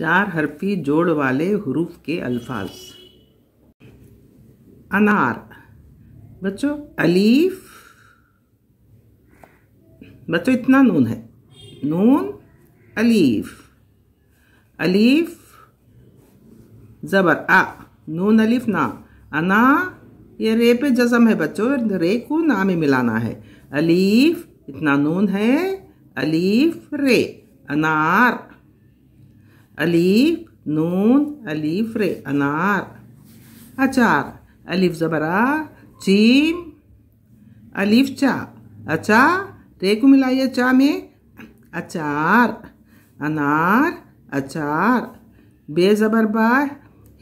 चार हरफी जोड़ वाले हरूफ के अल्फाज अनार बच्चों अलीफ बच्चों इतना नून है नून अलीफ अलीफ ज़बर आ नून अलीफ ना अना ये रे पे जज़म है बच्चों रे को ना में मिलाना है अलीफ इतना नून है अलीफ रे अनार अलीफ नून अलीफ रे अनार अचार अलीफ ज़बरा चीम अलीफ चा अचा रे को मिलाइए चा में अचार अनार अचार बेज़बर बा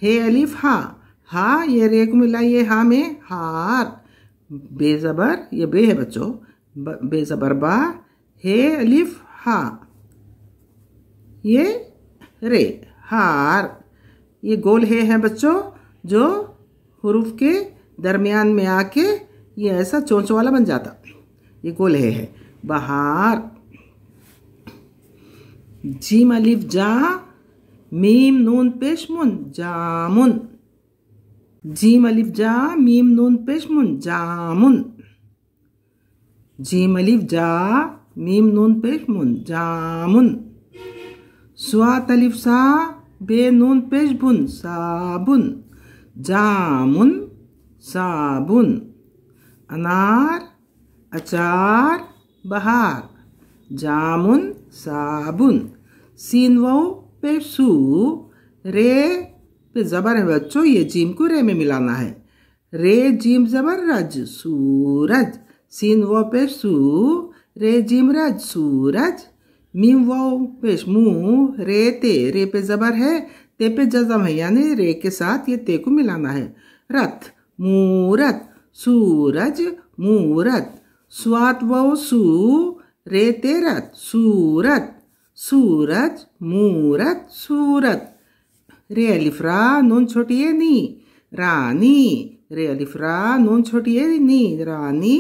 हे अलीफ हा हा ये रे को मिलाइए हा में हार बेज़बर ये बे है बच्चों बेज़बर बा हे अलीफ हा ये रे हार ये गोल है हैं बच्चों जो हरूफ के दरमियान में आके ये ऐसा चोंच वाला बन जाता ये गोल है, है बहार जीम अलिफ जा मीम नून पेश मुन जामुन जीम अलिफ जा मीम नून पेश मुन जामुन जीम अलिफ जा मीम नून पेश मुन जामुन अलिफ सा बे नून पेश बुन साबुन जामुन साबुन अनार अचार बहार जामुन साबुन सीन वो पे सू रे पे ज़बर है बच्चों ये जीम को रे में मिलाना है रे जीम ज़बर रज सूरज सीन वो पे सू रे जीम रज सूरज मीम वाओ पेश मुँह रे ते रे पे ज़बर है ते पे जजम है यानी रे के साथ ये ते को मिलाना है रथ मूरत सूरज मूरत स्वात वो सु रे ते रथ सूरत सूरज मूरत सूरत रे अलिफ्रा नून छोटी है नी रानी रे अलिफ्रा नून छोटी है नी रानी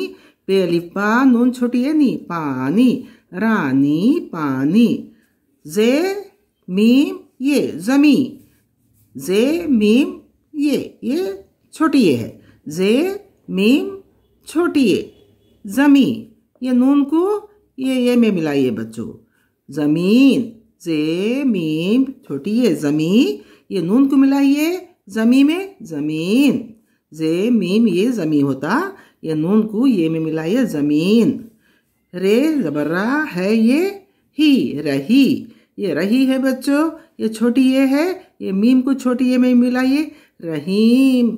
पे अलिफा नून छोटी है नी पानी रानी पानी जे मीम ये जमी जे मीम ये ये छोटी ये है जे मीम छोटी ये जमी ये नून को ये ये में मिलाइए बच्चों ज़मीन जे मीम छोटी ये ज़मी ये नून को मिलाइए ज़मी में ज़मीन जे मीम ये ज़मी होता ये नून को ये में मिलाइए ज़मीन रे जबर्रा है ये ही रही ये रही है बच्चों ये छोटी ये है ये मीम को छोटी ये में मिलाइए रहीम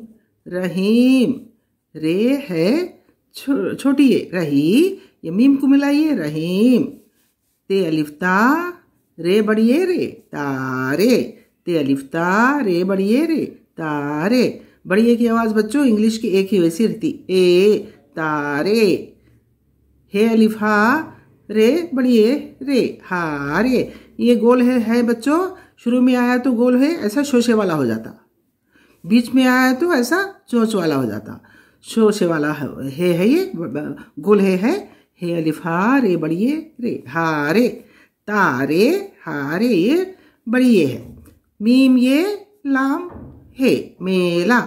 रहीम रे है छो, छोटी ये रही ये मीम को मिलाइए रहीम ते अलिफ्ता रे बढ़िए रे तारे ते अलिफ्ता रे बढ़िए रे तारे बढ़िए की आवाज़ बच्चों इंग्लिश की एक ही वैसी रहती ए तारे हे अलिफ हा रे बढ़िए रे हा रे ये गोल है है बच्चों शुरू में आया तो गोल है ऐसा शोशे वाला हो जाता बीच में आया तो ऐसा चोच वाला हो जाता शोशे वाला है है ये गोल है है हे अलिफ हा रे बढ़िए रे हा रे तारे हारे ये बढ़िए है मीम ये लाम हे मेला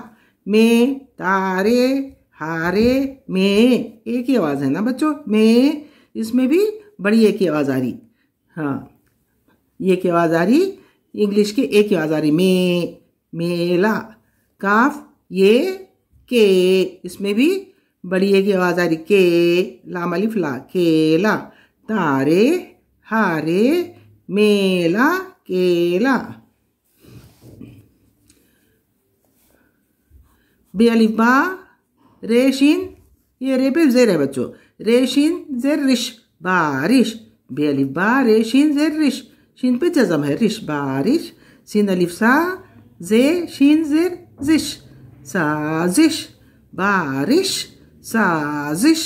मे तारे हारे में ए की आवाज़ है ना बच्चों में इसमें भी बड़ी ए की आवाज़ आ रही हाँ ये की आवाज़ आ रही इंग्लिश के ए की आवाज़ आ रही मे मेला काफ ये के इसमें भी बड़ी ए की आवाज़ आ रही के लाम अलिफ ला केला तारे हारे मेला केला बे अलिफ बा रेशीन ये रे पे जेर है बच्चों रेशीन जेर रिश बारिश बे अलिफ बा रेशीन जेर रिश शीन पे जजम है रिश बारिश सीन अलिफ सा जे शीन जेर जिश साजिश बारिश साजिश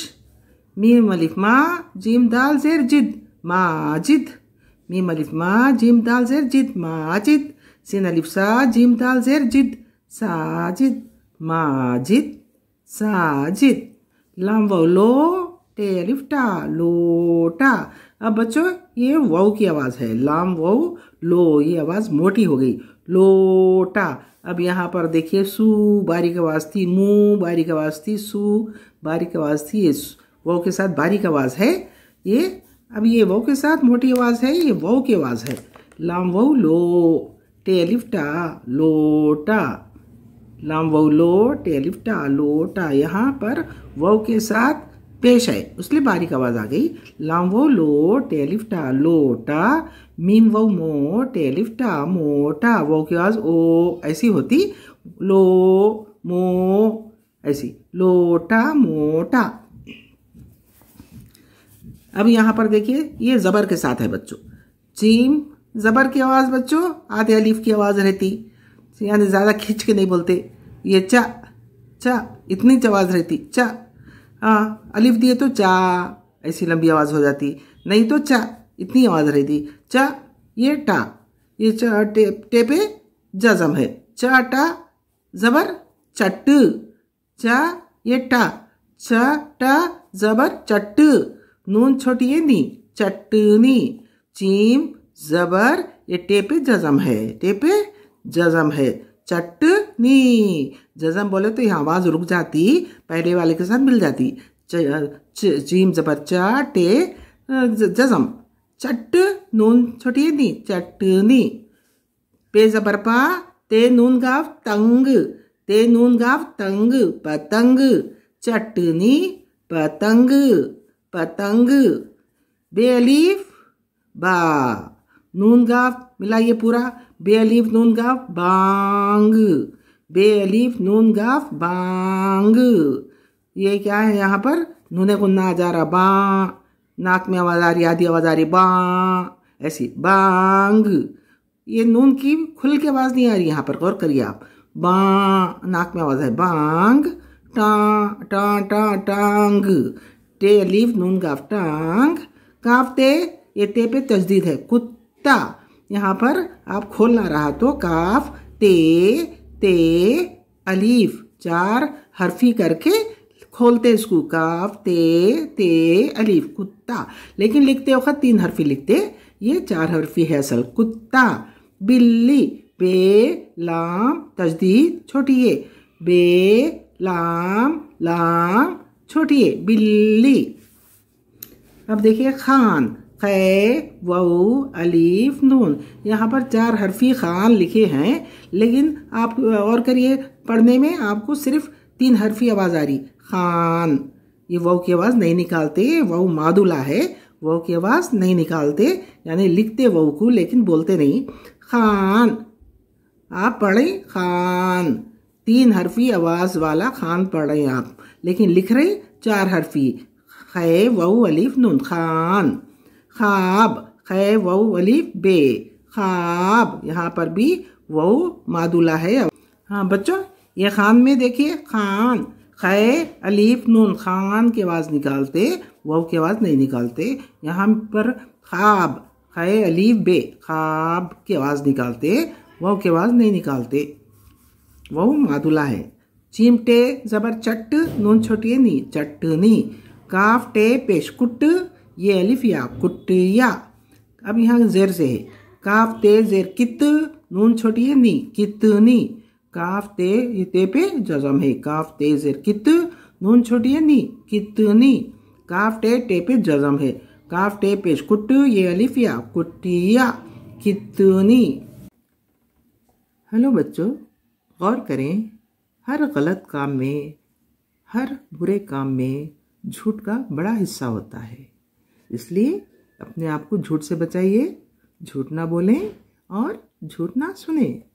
मीम अलिफ मा जिम दाल जेर जिद माजिद मीम अलिफ मा जिम दाल जेर जिद माजिद सीन अलिफ सा जीम दाल जेर जिद साजिद माजिद साजिद लाम वो लो टे लिफ्टा लोटा अब बच्चों ये वाऊ की आवाज़ है लाम वाऊ लो ये आवाज़ मोटी हो गई लोटा अब यहाँ पर देखिए सू बारीक आवाज़ थी मुँह बारीक आवाज़ थी सू बारीक आवाज़ थी ये वाऊ के साथ बारीक आवाज़ है ये अब ये वाऊ के साथ मोटी आवाज़ है ये वाऊ की आवाज़ है लाम वाऊ लो टे लिफ्टा लोटा लम वो लोट या लिफ्टा लोटा यहाँ पर वो के साथ पेश है उसलिए बारीक आवाज़ आ गई लाम वो लो टेलिफ्टा लोटा मीम वो मो टेलिफ्टा मोटा वो की आवाज़ ओ ऐसी होती लो मो ऐसी लोटा मोटा अब यहाँ पर देखिए ये ज़बर के साथ है बच्चों चीम ज़बर की आवाज़ बच्चों आधे अलीफ की आवाज़ रहती सियाने ज़्यादा खींच के नहीं बोलते ये चा चा इतनी आवाज़ रहती चा हाँ अलिफ दिए तो चा ऐसी लंबी आवाज़ हो जाती नहीं तो चा इतनी आवाज़ रहती चा ये टा ये चा टे टेपे जजम है चा टा ज़बर चट चा ये टा चा टा ज़बर चट नून छोटी है नी चटनी चीम ज़बर ये टेपे जजम है टेपे जजम है चटनी जजम बोले तो यहाँ आवाज़ रुक जाती पहले वाले के साथ मिल जाती चीम जबर चा जजम चट नून छोटी नी चटनी पे जबर पा ते नून गाव तंग ते नून गाव तंग पतंग चटनी पतंग पतंग बेलीफ बा नून गाव मिला ये पूरा बे अलीफ नून गाफ बांग बे अलीफ नून गाफ बांग ये क्या है यहाँ पर नूने गुन्ना आ जा रहा बा नाक में आवाज़ आ रही आधी आवाज़ आ रही बा ऐसी बांग ये नून की खुल के आवाज़ नहीं आ रही यहाँ पर गौर करिए आप बा नाक में आवाज़ है बांग टा टा टा टांग टे अलीफ नून गाफ टांग काफ ते ये ते पे तजदीद है कुत्ता यहाँ पर आप खोलना रहा तो काफ ते ते अलीफ चार हरफी करके खोलते इसको काफ ते ते अलीफ कुत्ता लेकिन लिखते वक्त तीन हरफी लिखते ये चार हरफी है असल कुत्ता बिल्ली बे लाम तजदीद छोटी ये बे लाम लाम छोटी ये बिल्ली अब देखिए खान कै वऊ अलीफ नून यहाँ पर चार हरफी ख़ान लिखे हैं लेकिन आप और करिए पढ़ने में आपको सिर्फ तीन हरफी आवाज़ आ रही खान ये वह की आवाज़ नहीं निकालते वह मादुला है वह की आवाज़ नहीं निकालते यानी लिखते वह को लेकिन बोलते नहीं खान आप पढ़ें खान तीन हरफी आवाज़ वाला खान पढ़ हैं आप लेकिन लिख रहे चार हरफी खै वह अलीफ नून खान खाब खै वऊ अलीफ बे खाब यहाँ पर भी वऊ मादुला है हाँ बच्चों ये खान में देखिए खान खै अलीफ नून खान की आवाज़ निकालते वह की आवाज़ नहीं निकालते यहाँ पर खाब खै अलीफ बे खाब की आवाज़ निकालते वह की आवाज़ नहीं निकालते वह मादुला है चिमटे ज़बर चट्ट नून छोटी नी नी काफ टे पेशकुट ये अलिफ या कुट्टिया अब यहाँ जेर से है काफ ते जेर कित नून छोटी है नी कितनी काफ ते ये ते पे जजम है काफ ते जेर कित नून छोटी है नी कितनी काफ टे टे पे जजम है काफ टे पेश कुट ये अलिफ या कुटिया कितनी हेलो बच्चों गौर करें हर गलत काम में हर बुरे काम में झूठ का बड़ा हिस्सा होता है इसलिए अपने आप को झूठ से बचाइए झूठ ना बोलें और झूठ ना सुने